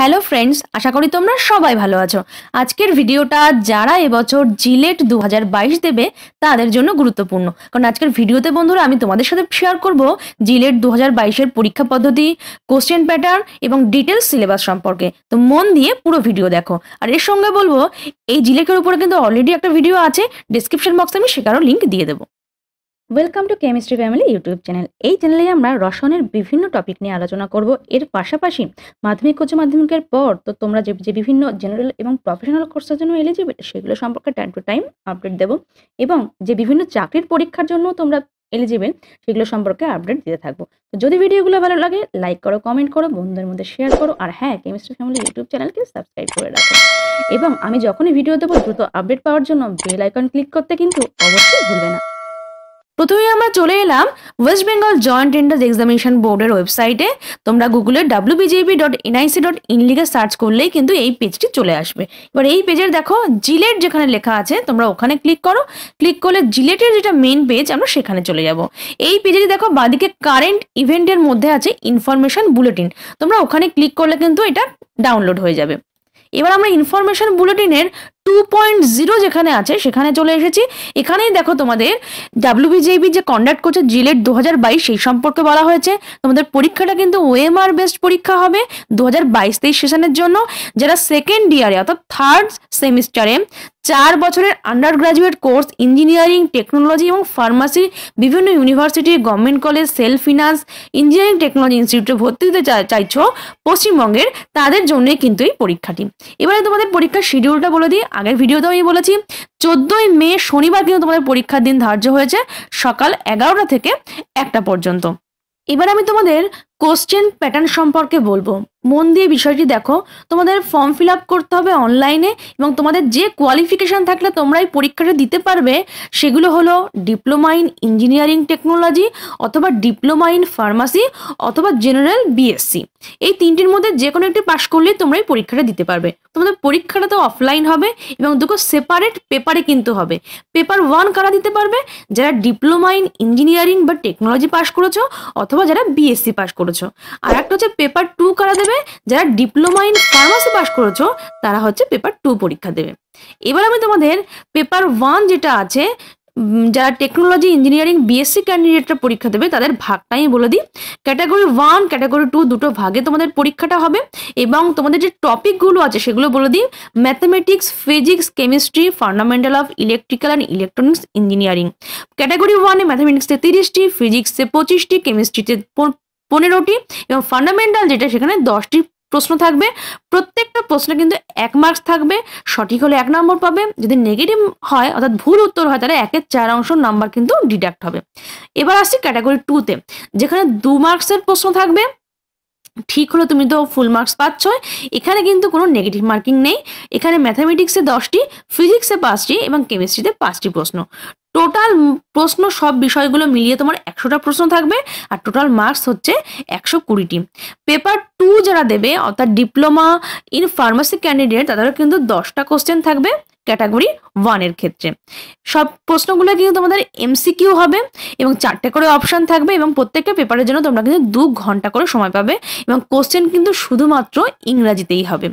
hello friends আশা করি তোমরা সবাই ভালো আছো আজকের ভিডিওটা যারা এবছর জিলেট দু দেবে তাদের জন্য গুরুত্বপূর্ণ কারণ আজকের ভিডিওতে বন্ধুরা আমি তোমাদের সাথে শেয়ার করব জিলেট দু হাজার পরীক্ষা পদ্ধতি কোশ্চেন প্যাটার্ন এবং ডিটেলস সিলেবাস সম্পর্কে তো মন দিয়ে পুরো ভিডিও দেখো আর এর সঙ্গে বলবো এই জিলেটের উপরে কিন্তু অলরেডি একটা ভিডিও আছে ডিসক্রিপশন বক্সে আমি সেখানেও লিঙ্ক দিয়ে দেবো welcome to chemistry family YouTube channel এই চ্যানেলে আমরা রসায়নের বিভিন্ন টপিক নিয়ে আলোচনা করব এর পাশাপাশি মাধ্যমিক উচ্চ মাধ্যমিকের পর তো তোমরা যে যে বিভিন্ন জেনারেল এবং প্রফেশনাল কোর্সের জন্য এলিজিবল সেগুলো সম্পর্কে টাইম টু টাইম আপডেট দেবো এবং যে বিভিন্ন চাকরির পরীক্ষার জন্য তোমরা এলিজিবল সেগুলো সম্পর্কে আপডেট দিতে থাকবো তো যদি ভিডিওগুলো ভালো লাগে লাইক করো কমেন্ট করো বন্ধুদের মধ্যে শেয়ার করো আর হ্যাঁ কেমিস্ট্রি ফ্যামিলি ইউটিউব চ্যানেলকে সাবস্ক্রাইব করে রাখো এবং আমি যখনই ভিডিও দেবো দ্রুত আপডেট পাওয়ার জন্য বেল আইকন ক্লিক করতে কিন্তু অবশ্যই ভুলবে না প্রথমে আমরা চলে এলাম West Bengal joint entrance examination বোর্ডের ওয়েবসাইটে তোমরা গুগলে W BJP dot NIC dot in লিগে সার্চ করলেই কিন্তু এই পেজটি চলে আসবে এবার এই পেজের দেখো জিলেট যেখানে লেখা আছে তোমরা ওখানে ক্লিক করো ক্লিক করলে জিলেটের যেটা মেন পেজ আমরা সেখানে চলে যাব এই পেজে দেখো বাদিকে কারেন্ট ইভেন্টের মধ্যে আছে ইনফরমেশন বুলেটিন তোমরা ওখানে ক্লিক করলে কিন্তু এটা ডাউনলোড হয়ে যাবে এবার আমরা ইনফরমেশন বুলেটিনের টু পয়েন্ট জিরো যেখানে আছে সেখানে চলে এসেছি এখানেই দেখো তোমাদের ডাব্লিউবিজেবি যে কন্ডাক্ট করছে জিলেট e দু হাজার বাইশ সেই সম্পর্কে বলা হয়েছে তোমাদের পরীক্ষাটা কিন্তু ওএমআর বেস্ট পরীক্ষা হবে দু হাজার বাইশ তেইশ সেশনের জন্য যারা সেকেন্ড ইয়ারে অর্থাৎ থার্ড সেমিস্টারে চার বছরের undergraduate course engineering technology এবং ফার্মাসি বিভিন্ন university government college self finance engineering technology ইনস্টিটিউটে ভর্তি দিতে চাইছ পশ্চিমবঙ্গের তাদের জন্যই কিন্তু এই পরীক্ষাটি এবারে তোমাদের পরীক্ষার শিডিউলটা বলে দিই আগের ভিডিওতে আমি বলেছি চোদ্দই মে শনিবার কিন্তু তোমাদের পরীক্ষার দিন ধার্য হয়েছে সকাল এগারোটা থেকে একটা পর্যন্ত এবার আমি তোমাদের কোশ্চেন প্যাটার্ন সম্পর্কে বলবো মন দিয়ে বিষয়টি দেখো তোমাদের ফর্ম ফিল করতে হবে অনলাইনে এবং তোমাদের যে কোয়ালিফিকেশান থাকলে তোমরা এই পরীক্ষাটা দিতে পারবে সেগুলো হলো ডিপ্লোমা ইন ইঞ্জিনিয়ারিং টেকনোলজি অথবা ডিপ্লোমা ইন ফার্মাসি অথবা জেনারেল বিএসসি এই তিনটির মধ্যে যে কোনো একটি পাশ করলেই তোমরা এই পরীক্ষাটা দিতে পারবে তোমাদের পরীক্ষাটা তো অফলাইন হবে এবং দুটো সেপারেট পেপারে কিন্তু হবে পেপার ওয়ান কারা দিতে পারবে যারা ডিপ্লোমা ইন ইঞ্জিনিয়ারিং বা টেকনোলজি পাশ করেছো অথবা যারা বিএসসি পাশ করেছো করেছো আর একটা হচ্ছে পেপার টু কারা দেবে যারা ডিপ্লোমা ইন ফার্মাসি পাস করেছো তারা হচ্ছে পেপার টু পরীক্ষা দেবে এবার আমি তোমাদের পেপার ওয়ান যেটা আছে যারা টেকনোলজি ইঞ্জিনিয়ারিং বিএসসি ক্যান্ডিডেটরা পরীক্ষা দেবে তাদের ভাগটাই বলে দিই ক্যাটাগরি ওয়ান ক্যাটাগরি টু দুটো ভাগে তোমাদের পরীক্ষাটা হবে এবং তোমাদের যে টপিকগুলো আছে সেগুলো বলে দিই mathematics physics chemistry fundamental of electrical and electronics engineering category ওয়ানে ম্যাথামেটিক্সে তিরিশটি ফিজিক্সে পঁচিশটি কেমিস্ট্রিতে পনেরোটি এবং ফান্ডামেন্টাল যেটা সেখানে দশটি প্রশ্ন থাকবে প্রত্যেকটা প্রশ্ন কিন্তু এক মার্কস থাকবে সঠিক হলে এক নম্বর পাবে যদি নেগেটিভ হয় অর্থাৎ ভুল উত্তর হয় তাহলে একের চার অংশ নাম্বার কিন্তু ডিডাক্ট হবে এবার আসছি ক্যাটাগরি টুতে যেখানে দু মার্কসের প্রশ্ন থাকবে ঠিক হলো তুমি তো ফুল মার্কস পাচ্ছ এখানে কিন্তু কোনো নেগেটিভ মার্কিং নেই এখানে ম্যাথামেটিক্সে দশটি ফিজিক্সে পাঁচটি এবং কেমিস্ট্রিতে পাঁচটি প্রশ্ন টোটাল প্রশ্ন সব বিষয়গুলো মিলিয়ে তোমার একশোটা প্রশ্ন থাকবে আর টোটাল মার্কস হচ্ছে একশো কুড়িটি পেপার টু যারা দেবে অর্থাৎ ডিপ্লোমা ইন ফার্মাসি ক্যান্ডিডেট তাদেরও কিন্তু দশটা কোশ্চেন থাকবে ক্যাটাগরি ওয়ানের ক্ষেত্রে সব প্রশ্নগুলো কিন্তু তোমাদের এমসিকিউ হবে এবং চারটে করে অপশান থাকবে এবং প্রত্যেকটা পেপারের জন্য তোমরা কিন্তু দু ঘন্টা করে সময় পাবে এবং কোশ্চেন কিন্তু শুধুমাত্র ইংরাজিতেই হবে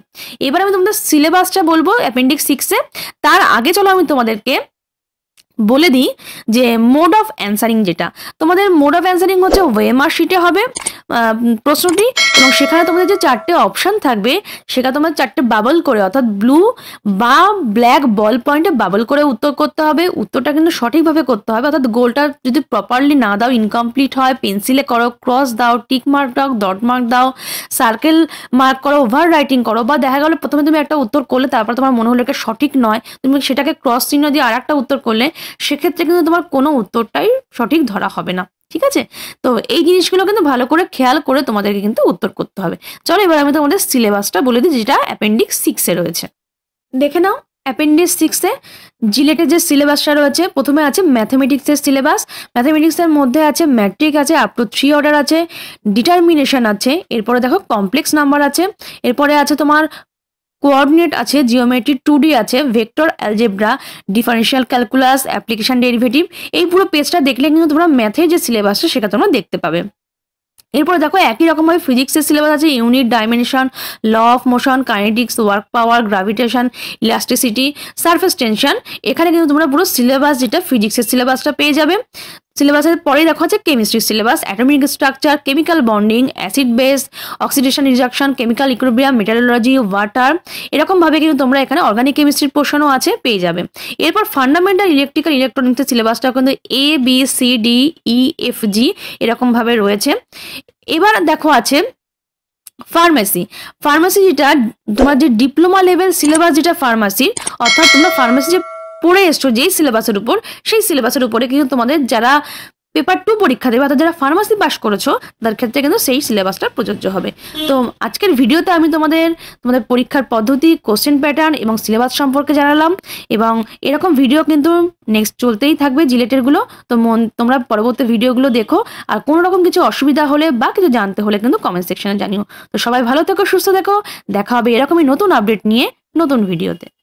এবার আমি তোমাদের সিলেবাসটা বলবো অ্যাপেন্ডিক্স সিক্সে তার আগে চলো আমি তোমাদেরকে বলে দিই যে মোড অফ অ্যান্সারিং যেটা তোমাদের মোড অফ অ্যান্সারিং হচ্ছে ওয়েমার শিটে হবে প্রশ্নটি এবং সেখানে তোমাদের যে চারটে অপশান থাকবে সেটা তোমাদের চারটে বাবল করে অর্থাৎ ব্লু বা ব্ল্যাক বল পয়েন্টে বাবল করে উত্তর করতে হবে উত্তরটা কিন্তু সঠিকভাবে করতে হবে অর্থাৎ গোলটা যদি প্রপারলি না দাও ইনকমপ্লিট হয় পেন্সিলে করো ক্রস দাও টিক মার্ক দাও ডট মার্ক দাও সার্কেল মার্ক করো ওভার রাইটিং করো বা দেখা গেলো প্রথমে তুমি একটা উত্তর করলে তারপর তোমার মনে হলো এটা সঠিক নয় তুমি সেটাকে ক্রস চিহ্ন দিয়ে আর একটা উত্তর করলে সেক্ষেত্রে কিন্তু তোমার কোনো উত্তরটাই সঠিক ধরা হবে না ঠিক আছে তো এই জিনিসগুলো কিন্তু ভালো করে খেয়াল করে তোমাদেরকে কিন্তু উত্তর করতে হবে চলো এবার আমি তোমাদের সিলেবাসটা বলে দিই যেটা অ্যাপেন্ডিক্স সিক্সে রয়েছে দেখে নাও অ্যাপেন্ডিক্স সিক্সে জিলেটের যে সিলেবাসটা রয়েছে প্রথমে আছে ম্যাথামেটিক্সের সিলেবাস ম্যাথামেটিক্সের মধ্যে আছে ম্যাট্রিক আছে আপ টু থ্রি অর্ডার আছে ডিটারমিনেশন আছে এরপরে দেখো কমপ্লেক্স নাম্বার আছে এরপরে আছে তোমার কোঅর্ডিনেট আছে জিওমেট্রি টু আছে vector algebra differential calculus application derivative এই পুরো পেজটা দেখলে কিন্তু তোমরা ম্যাথের যে সিলেবাসটা সেটা তোমরা দেখতে পাবে এরপরে দেখো একই রকমভাবে ফিজিক্সের সিলেবাস আছে unit dimension law of motion kinetics work power gravitation elasticity surface tension এখানে কিন্তু তোমরা পুরো সিলেবাস যেটা ফিজিক্সের সিলেবাসটা পেয়ে যাবে সিলেবাসের পরেই দেখো আছে chemistry syllabus atomic structure chemical bonding acid base oxidation reduction chemical equilibrium metallurgy water এরকমভাবে কিন্তু তোমরা এখানে অর্গানিক কেমিস্ট্রির পোর্শনও আছে পেয়ে যাবে এরপর ফান্ডামেন্টাল ইলেকট্রিক্যাল ইলেকট্রনিক্সের সিলেবাসটা কিন্তু A B C D E F G এরকমভাবে রয়েছে এবার দেখো আছে ফার্মেসি ফার্মেসি যেটা তোমার যে ডিপ্লোমা লেভেল সিলেবাস যেটা ফার্মাসির অর্থাৎ তোমরা ফার্মাসি যে পড়ে এসছো যেই সিলেবাসের উপর সেই সিলেবাসের উপরে কিন্তু তোমাদের যারা পেপার টু পরীক্ষা দেবে অর্থাৎ যারা ফার্মাসি পাস করেছো তার ক্ষেত্রে কিন্তু সেই সিলেবাসটা প্রযোজ্য হবে তো আজকের ভিডিওতে আমি তোমাদের তোমাদের পরীক্ষার পদ্ধতি কোশ্চেন প্যাটার্ন এবং সিলেবাস সম্পর্কে জানালাম এবং এরকম ভিডিও কিন্তু নেক্সট চলতেই থাকবে জিলেটেরগুলো তো মন তোমরা পরবর্তী ভিডিওগুলো দেখো আর কোনো রকম কিছু অসুবিধা হলে বা কিছু জানতে হলে কিন্তু কমেন্ট সেকশনে জানিও তো সবাই ভালো থেকো সুস্থ থেকো দেখা হবে এরকমই নতুন আপডেট নিয়ে নতুন ভিডিওতে